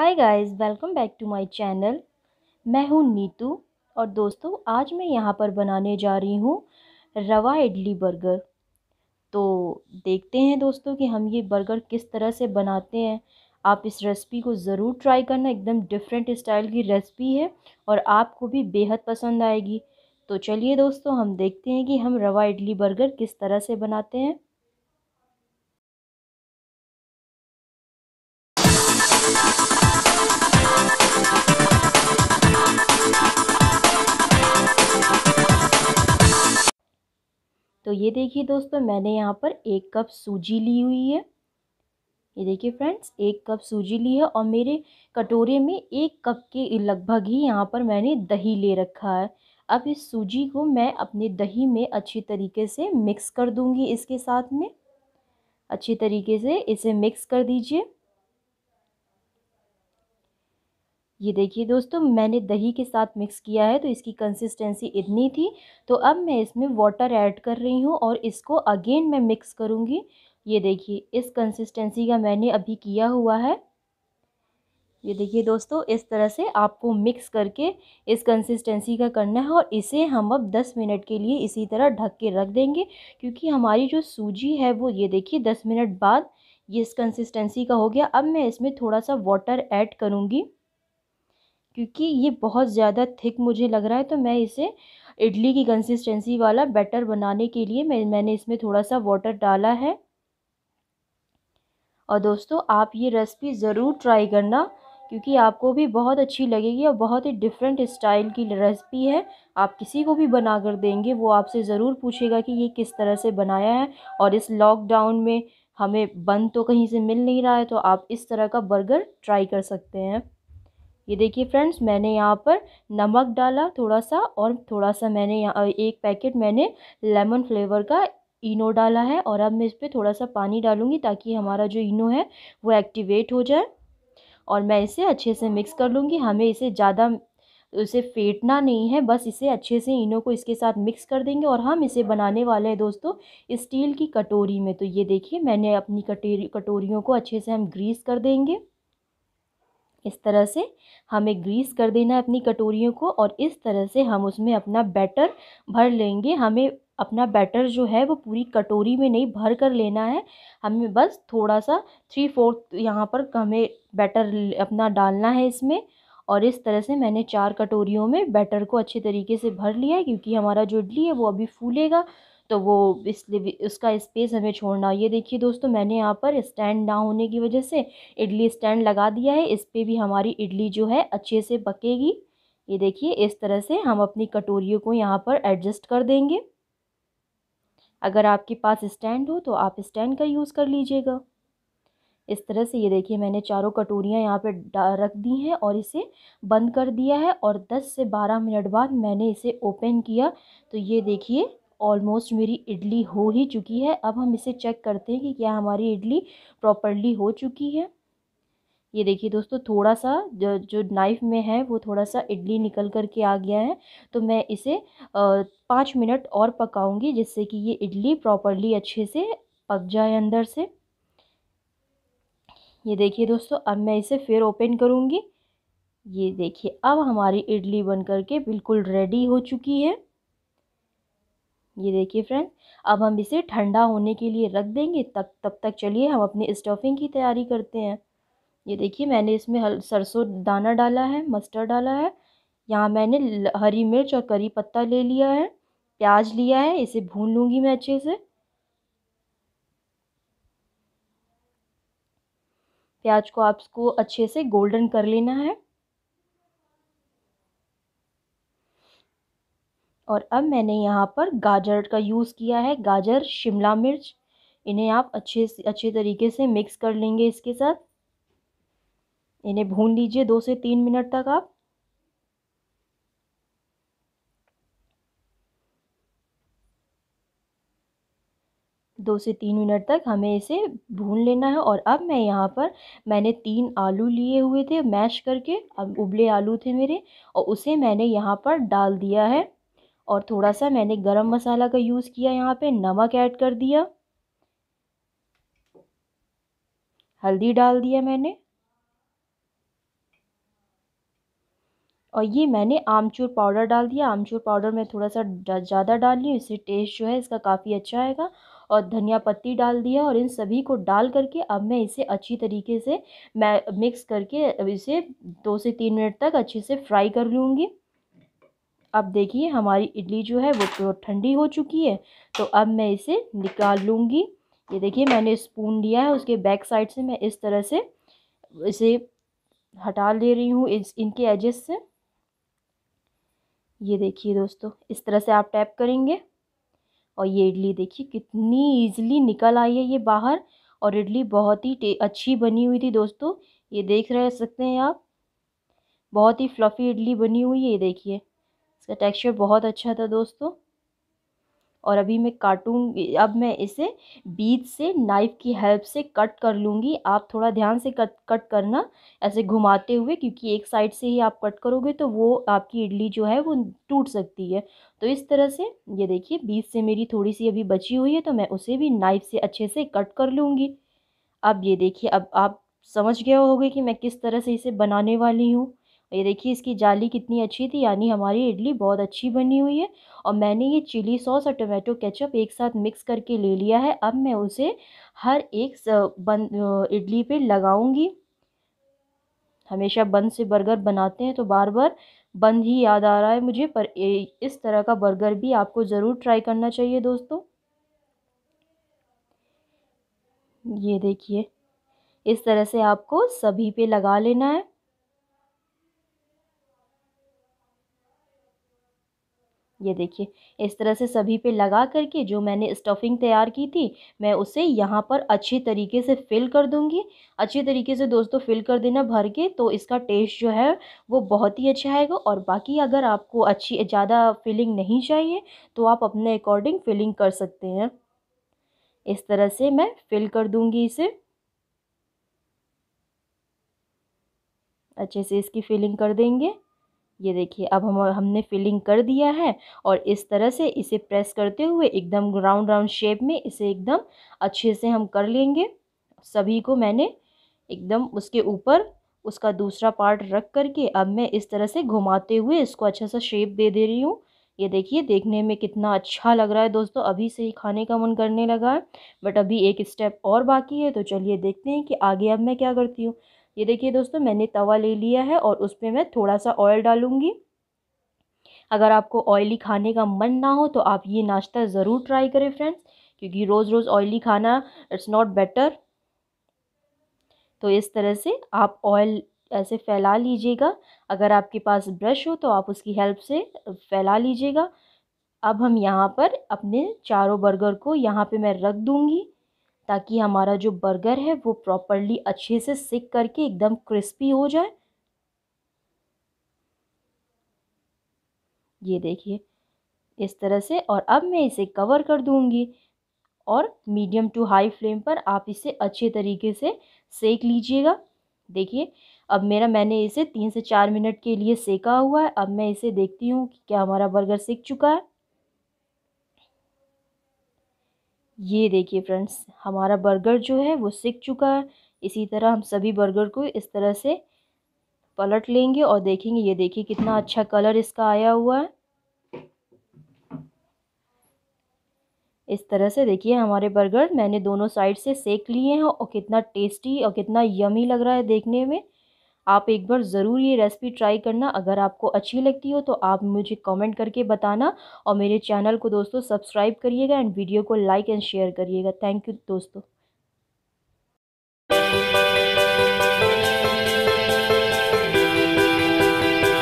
hi guys welcome back to my channel मैं हूँ नीतू और दोस्तों आज मैं यहाँ पर बनाने जा रही हूँ रवा इडली बर्गर तो देखते हैं दोस्तों कि हम ये बर्गर किस तरह से बनाते हैं आप इस रेसिपी को ज़रूर ट्राई करना एकदम डिफरेंट स्टाइल की रेसिपी है और आपको भी बेहद पसंद आएगी तो चलिए दोस्तों हम देखते हैं कि हम रवा इडली बर्गर किस तरह से बनाते हैं तो ये देखिए दोस्तों मैंने यहाँ पर एक कप सूजी ली हुई है ये देखिए फ्रेंड्स एक कप सूजी ली है और मेरे कटोरे में एक कप के लगभग ही यहाँ पर मैंने दही ले रखा है अब इस सूजी को मैं अपने दही में अच्छी तरीके से मिक्स कर दूँगी इसके साथ में अच्छी तरीके से इसे मिक्स कर दीजिए ये देखिए दोस्तों मैंने दही के साथ मिक्स किया है तो इसकी कंसिस्टेंसी इतनी थी तो अब मैं इसमें वाटर ऐड कर रही हूँ और इसको अगेन मैं मिक्स करूँगी ये देखिए इस कंसिस्टेंसी का मैंने अभी किया हुआ है ये देखिए दोस्तों इस तरह से आपको मिक्स करके इस कंसिस्टेंसी का करना है और इसे हम अब 10 मिनट के लिए इसी तरह ढक के रख देंगे क्योंकि हमारी जो सूजी है वो ये देखिए 10 मिनट बाद ये इस कंसिस्टेंसी का हो गया अब मैं इसमें थोड़ा सा वाटर ऐड करूँगी क्योंकि ये बहुत ज़्यादा थिक मुझे लग रहा है तो मैं इसे इडली की कंसिस्टेंसी वाला बैटर बनाने के लिए मैं मैंने इसमें थोड़ा सा वाटर डाला है और दोस्तों आप ये रेसिपी ज़रूर ट्राई करना क्योंकि आपको भी बहुत अच्छी लगेगी और बहुत ही डिफरेंट स्टाइल की रेसिपी है आप किसी को भी बना कर देंगे वो आपसे ज़रूर पूछेगा कि ये किस तरह से बनाया है और इस लॉकडाउन में हमें बंद तो कहीं से मिल नहीं रहा है तो आप इस तरह का बर्गर ट्राई कर सकते हैं ये देखिए फ्रेंड्स मैंने यहाँ पर नमक डाला थोड़ा सा और थोड़ा सा मैंने यहाँ एक पैकेट मैंने लेमन फ्लेवर का इनो डाला है और अब मैं इस पर थोड़ा सा पानी डालूँगी ताकि हमारा जो इनो है वो एक्टिवेट हो जाए और मैं इसे अच्छे से मिक्स कर लूँगी हमें इसे ज़्यादा उसे फेंटना नहीं है बस इसे अच्छे से इनो को इसके साथ मिक्स कर देंगे और हम इसे बनाने वाले हैं दोस्तों स्टील की कटोरी में तो ये देखिए मैंने अपनी कटोरी कटोरियों को अच्छे से हम ग्रीस कर देंगे इस तरह से हमें ग्रीस कर देना है अपनी कटोरियों को और इस तरह से हम उसमें अपना बैटर भर लेंगे हमें अपना बैटर जो है वो पूरी कटोरी में नहीं भर कर लेना है हमें बस थोड़ा सा थ्री फोर्थ यहाँ पर हमें बैटर अपना डालना है इसमें और इस तरह से मैंने चार कटोरियों में बैटर को अच्छे तरीके से भर लिया है क्योंकि हमारा जो इडली है वो अभी फूलेगा तो वो इसलिए उसका स्पेस हमें छोड़ना ये देखिए दोस्तों मैंने यहाँ पर स्टैंड ना होने की वजह से इडली स्टैंड लगा दिया है इस पर भी हमारी इडली जो है अच्छे से पकेगी ये देखिए इस तरह से हम अपनी कटोरियों को यहाँ पर एडजस्ट कर देंगे अगर आपके पास स्टैंड हो तो आप स्टैंड का यूज़ कर लीजिएगा इस तरह से ये देखिए मैंने चारों कटोरियाँ यहाँ पर रख दी हैं और इसे बंद कर दिया है और 10 से 12 मिनट बाद मैंने इसे ओपन किया तो ये देखिए ऑलमोस्ट मेरी इडली हो ही चुकी है अब हम इसे चेक करते हैं कि क्या हमारी इडली प्रॉपरली हो चुकी है ये देखिए दोस्तों थोड़ा सा जो जो नाइफ़ में है वो थोड़ा सा इडली निकल कर के आ गया है तो मैं इसे पाँच मिनट और पकाऊंगी जिससे कि ये इडली प्रॉपरली अच्छे से पक जाए अंदर से ये देखिए दोस्तों अब मैं इसे फिर ओपन करूँगी ये देखिए अब हमारी इडली बन कर के बिल्कुल रेडी हो चुकी है ये देखिए फ्रेंड अब हम इसे ठंडा होने के लिए रख देंगे तब तब तक चलिए हम अपनी स्टफिंग की तैयारी करते हैं ये देखिए मैंने इसमें हल सरसों दाना डाला है मस्टर्ड डाला है यहाँ मैंने हरी मिर्च और करी पत्ता ले लिया है प्याज लिया है इसे भून लूँगी मैं अच्छे से प्याज को आपको अच्छे से गोल्डन कर लेना है और अब मैंने यहाँ पर गाजर का यूज़ किया है गाजर शिमला मिर्च इन्हें आप अच्छे से अच्छे तरीके से मिक्स कर लेंगे इसके साथ इन्हें भून लीजिए दो से तीन मिनट तक आप दो से तीन मिनट तक हमें इसे भून लेना है और अब मैं यहाँ पर मैंने तीन आलू लिए हुए थे मैश करके अब उबले आलू थे मेरे और उसे मैंने यहाँ पर डाल दिया है और थोड़ा सा मैंने गरम मसाला का यूज़ किया यहाँ पे नमक ऐड कर दिया हल्दी डाल दिया मैंने और ये मैंने आमचूर पाउडर डाल दिया आमचूर पाउडर मैं थोड़ा सा ज़्यादा डाल ली इससे टेस्ट जो है इसका काफ़ी अच्छा आएगा और धनिया पत्ती डाल दिया और इन सभी को डाल करके अब मैं इसे अच्छी तरीके से मैं मिक्स करके इसे दो से तीन मिनट तक अच्छे से फ्राई कर लूँगी अब देखिए हमारी इडली जो है वो प्योर तो ठंडी हो चुकी है तो अब मैं इसे निकाल लूँगी ये देखिए मैंने स्पून लिया है उसके बैक साइड से मैं इस तरह से इसे हटा ले रही हूँ इस इनके एजेस से ये देखिए दोस्तों इस तरह से आप टैप करेंगे और ये इडली देखिए कितनी ईजिली निकल आई है ये बाहर और इडली बहुत ही अच्छी बनी हुई थी दोस्तों ये देख रह सकते हैं आप बहुत ही फ्लफ़ी इडली बनी हुई है ये देखिए इसका टेक्सचर बहुत अच्छा था दोस्तों और अभी मैं काटूँगी अब मैं इसे बीच से नाइफ़ की हेल्प से कट कर लूँगी आप थोड़ा ध्यान से कट कट करना ऐसे घुमाते हुए क्योंकि एक साइड से ही आप कट करोगे तो वो आपकी इडली जो है वो टूट सकती है तो इस तरह से ये देखिए बीच से मेरी थोड़ी सी अभी बची हुई है तो मैं उसे भी नाइफ़ से अच्छे से कट कर लूँगी अब ये देखिए अब आप समझ गए होगे कि मैं किस तरह से इसे बनाने वाली हूँ ये देखिए इसकी जाली कितनी अच्छी थी यानी हमारी इडली बहुत अच्छी बनी हुई है और मैंने ये चिली सॉस और टोमेटो केचप एक साथ मिक्स करके ले लिया है अब मैं उसे हर एक बन इडली पे लगाऊंगी हमेशा बन से बर्गर बनाते हैं तो बार बार बंद ही याद आ रहा है मुझे पर इस तरह का बर्गर भी आपको ज़रूर ट्राई करना चाहिए दोस्तों ये देखिए इस तरह से आपको सभी पे लगा लेना है ये देखिए इस तरह से सभी पे लगा करके जो मैंने स्टफिंग तैयार की थी मैं उसे यहाँ पर अच्छी तरीके से फिल कर दूँगी अच्छी तरीके से दोस्तों फिल कर देना भर के तो इसका टेस्ट जो है वो बहुत ही अच्छा आएगा और बाकी अगर आपको अच्छी ज़्यादा फिलिंग नहीं चाहिए तो आप अपने अकॉर्डिंग फिलिंग कर सकते हैं इस तरह से मैं फिल कर दूँगी इसे अच्छे से इसकी फिलिंग कर देंगे ये देखिए अब हम हमने फिलिंग कर दिया है और इस तरह से इसे प्रेस करते हुए एकदम राउंड राउंड शेप में इसे एकदम अच्छे से हम कर लेंगे सभी को मैंने एकदम उसके ऊपर उसका दूसरा पार्ट रख करके अब मैं इस तरह से घुमाते हुए इसको अच्छा सा शेप दे दे रही हूँ ये देखिए देखने में कितना अच्छा लग रहा है दोस्तों अभी से ही खाने का मन करने लगा है बट अभी एक स्टेप और बाकी है तो चलिए देखते हैं कि आगे अब मैं क्या करती हूँ ये देखिए दोस्तों मैंने तवा ले लिया है और उस पर मैं थोड़ा सा ऑयल डालूँगी अगर आपको ऑयली खाने का मन ना हो तो आप ये नाश्ता ज़रूर ट्राई करें फ्रेंड्स क्योंकि रोज़ रोज़ ऑयली खाना इट्स नॉट बेटर तो इस तरह से आप ऑयल ऐसे फैला लीजिएगा अगर आपके पास ब्रश हो तो आप उसकी हेल्प से फैला लीजिएगा अब हम यहाँ पर अपने चारों बर्गर को यहाँ पे मैं रख दूँगी ताकि हमारा जो बर्गर है वो प्रॉपरली अच्छे से सिक करके एकदम क्रिस्पी हो जाए ये देखिए इस तरह से और अब मैं इसे कवर कर दूँगी और मीडियम टू हाई फ्लेम पर आप इसे अच्छे तरीके से सेक लीजिएगा देखिए अब मेरा मैंने इसे तीन से चार मिनट के लिए सेका हुआ है अब मैं इसे देखती हूँ कि क्या हमारा बर्गर सेक चुका है ये देखिए फ्रेंड्स हमारा बर्गर जो है वो सिक चुका है इसी तरह हम सभी बर्गर को इस तरह से पलट लेंगे और देखेंगे ये देखिए कितना अच्छा कलर इसका आया हुआ है इस तरह से देखिए हमारे बर्गर मैंने दोनों साइड से सेक लिए हैं और कितना टेस्टी और कितना यमी लग रहा है देखने में आप एक बार ज़रूर ये रेसिपी ट्राई करना अगर आपको अच्छी लगती हो तो आप मुझे कमेंट करके बताना और मेरे चैनल को दोस्तों सब्सक्राइब करिएगा एंड वीडियो को लाइक एंड शेयर करिएगा थैंक यू दोस्तों